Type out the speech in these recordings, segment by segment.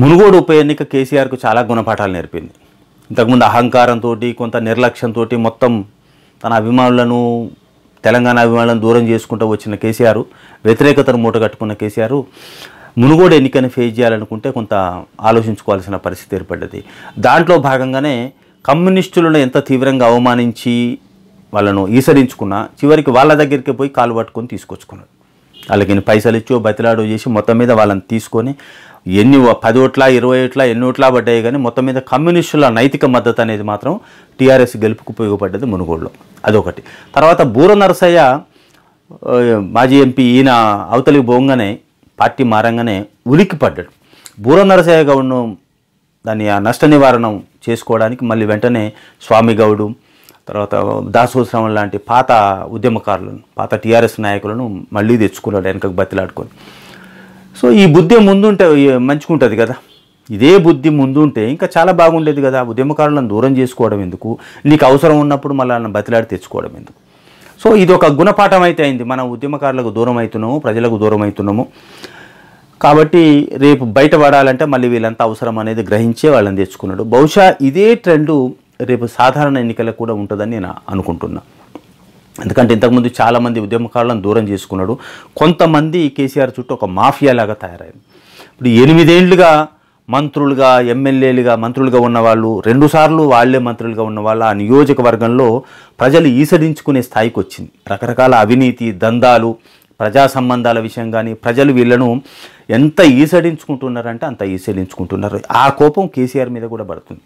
మునుగోడు ఉప ఎన్నిక కేసీఆర్కు చాలా గుణపాఠాలు నేర్పింది ఇంతకుముందు అహంకారంతో కొంత నిర్లక్ష్యంతో మొత్తం తన అభిమానులను తెలంగాణ అభిమానులను దూరం చేసుకుంటూ వచ్చిన కేసీఆర్ వ్యతిరేకతను మూటగట్టుకున్న కేసీఆర్ మునుగోడు ఎన్నికను ఫేస్ చేయాలనుకుంటే కొంత ఆలోచించుకోవాల్సిన పరిస్థితి ఏర్పడ్డది దాంట్లో భాగంగానే కమ్యూనిస్టులను ఎంత తీవ్రంగా అవమానించి వాళ్ళను ఈసరించుకున్నా చివరికి వాళ్ళ దగ్గరికి పోయి కాలు పట్టుకొని తీసుకొచ్చుకున్నాడు వాళ్ళకి పైసలు ఇచ్చో బతిలాడో చేసి మొత్తం మీద వాళ్ళని తీసుకొని ఎన్ని పది ఓట్ల ఇరవై ఓట్ల ఎన్ని ఓట్ల పడ్డాయి కానీ మొత్తం మీద కమ్యూనిస్టుల నైతిక మద్దతు అనేది మాత్రం టీఆర్ఎస్ గెలుపుకు ఉపయోగపడ్డది మునుగోడులో అదొకటి తర్వాత బూర నరసయ్య మాజీ ఎంపీ ఈయన అవతలికి పోగానే పార్టీ మారంగానే ఉలిక్కి పడ్డాడు బూర నరసయ్య గౌడ్ను దాన్ని ఆ నష్ట నివారణ చేసుకోవడానికి మళ్ళీ వెంటనే స్వామిగౌడు తర్వాత దాసోశ్రమం లాంటి పాత ఉద్యమకారులను పాత టీఆర్ఎస్ నాయకులను మళ్ళీ తెచ్చుకున్నాడు వెనకకు బతిలాడుకొని సో ఈ బుద్ధి ముందుంటే మంచిగుంటుంది కదా ఇదే బుద్ధి ముందుంటే ఇంకా చాలా బాగుండేది కదా ఉద్యమకారులను దూరం చేసుకోవడం ఎందుకు నీకు అవసరం ఉన్నప్పుడు మళ్ళీ బతిలాడి తెచ్చుకోవడం ఎందుకు సో ఇది ఒక గుణపాఠం అయితే అయింది మనం ఉద్యమకారులకు దూరం అవుతున్నాము ప్రజలకు దూరం అవుతున్నాము కాబట్టి రేపు బయటపడాలంటే మళ్ళీ వీళ్ళంతా అవసరం అనేది గ్రహించే వాళ్ళని తెచ్చుకున్నాడు బహుశా ఇదే ట్రెండు రేపు సాధారణ ఎన్నికలకు కూడా ఉంటుందని నేను అనుకుంటున్నా ఎందుకంటే ఇంతకుముందు చాలామంది ఉద్యమకారులను దూరం చేసుకున్నాడు కొంతమంది కేసీఆర్ చుట్టూ ఒక మాఫియా లాగా తయారైంది ఇప్పుడు ఎనిమిదేండ్లుగా మంత్రులుగా ఎమ్మెల్యేలుగా మంత్రులుగా ఉన్నవాళ్ళు రెండుసార్లు వాళ్లే మంత్రులుగా ఉన్నవాళ్ళు ఆ నియోజకవర్గంలో ప్రజలు ఈసడించుకునే స్థాయికి వచ్చింది రకరకాల అవినీతి దందాలు ప్రజా సంబంధాల విషయం కానీ ప్రజలు వీళ్ళను ఎంత ఈసడించుకుంటున్నారంటే అంత ఈసడించుకుంటున్నారు ఆ కోపం కేసీఆర్ మీద కూడా పడుతుంది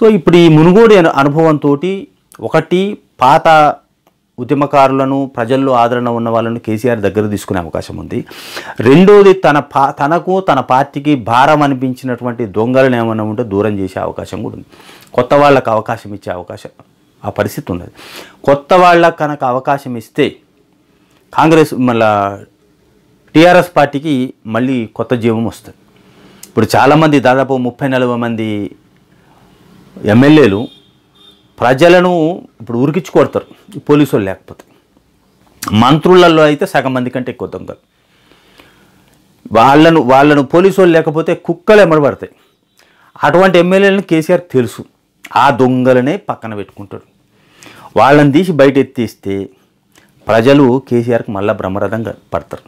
సో ఇప్పుడు ఈ మునుగోడి అనుభవంతో ఒకటి పాత ఉద్యమకారులను ప్రజల్లో ఆదరణ ఉన్న వాళ్ళను కేసీఆర్ దగ్గర తీసుకునే అవకాశం ఉంది రెండోది తన పా తనకు తన పార్టీకి భారం అనిపించినటువంటి దొంగలను ఏమైనా ఉంటే దూరం చేసే అవకాశం కూడా ఉంది కొత్త వాళ్ళకు అవకాశం ఇచ్చే అవకాశం ఆ పరిస్థితి ఉన్నది కొత్త వాళ్ళకు కనుక అవకాశం ఇస్తే కాంగ్రెస్ మళ్ళా టీఆర్ఎస్ పార్టీకి మళ్ళీ కొత్త జీవం వస్తుంది ఇప్పుడు చాలామంది దాదాపు ముప్పై నలభై మంది ఎమ్మెల్యేలు ప్రజలను ఇప్పుడు ఉరికించి కొడతారు పోలీసు లేకపోతే మంత్రులలో అయితే సగం మంది కంటే ఎక్కువ దొంగలు వాళ్ళను వాళ్ళను పోలీసు వాళ్ళు లేకపోతే కుక్కలు ఎమ్మడబడతాయి అటువంటి ఎమ్మెల్యేలను కేసీఆర్ తెలుసు ఆ దొంగలనే పక్కన పెట్టుకుంటాడు వాళ్ళని తీసి బయట ఎత్తేస్తే ప్రజలు కేసీఆర్కి మళ్ళా బ్రహ్మరథంగా పడతారు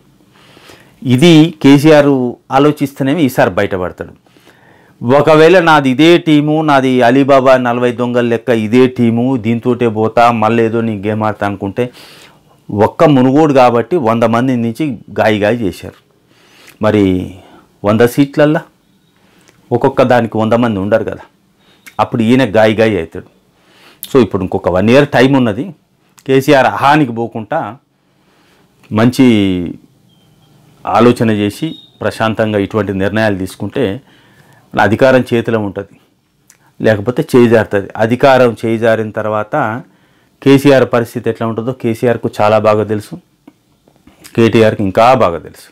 ఇది కేసీఆర్ ఆలోచిస్తేనేమి ఈసారి బయటపడతాడు ఒకవేళ నాది ఇదే టీము నాది అలీబాబా నలభై దొంగల లెక్క ఇదే టీము దీంతోటే పోతా మళ్ళీ ఏదో నీ గేమ్ ఆడతా అనుకుంటే ఒక్క మునుగోడు కాబట్టి వంద మంది నుంచి గాయి గాయి చేశారు మరి వంద సీట్లల్లా ఒక్కొక్క దానికి వంద మంది ఉండరు కదా అప్పుడు ఈయన గాయి గాయి అవుతాడు సో ఇప్పుడు ఇంకొక వన్ ఇయర్ టైం ఉన్నది కేసీఆర్ అహానికి పోకుండా మంచి ఆలోచన చేసి ప్రశాంతంగా ఇటువంటి నిర్ణయాలు తీసుకుంటే అధికారం చేతిలో ఉంటుంది లేకపోతే చేజారుతుంది అధికారం చేజారిన తర్వాత కేసీఆర్ పరిస్థితి ఎట్లా ఉంటుందో కేసీఆర్కు చాలా బాగా తెలుసు కేటీఆర్కి ఇంకా బాగా తెలుసు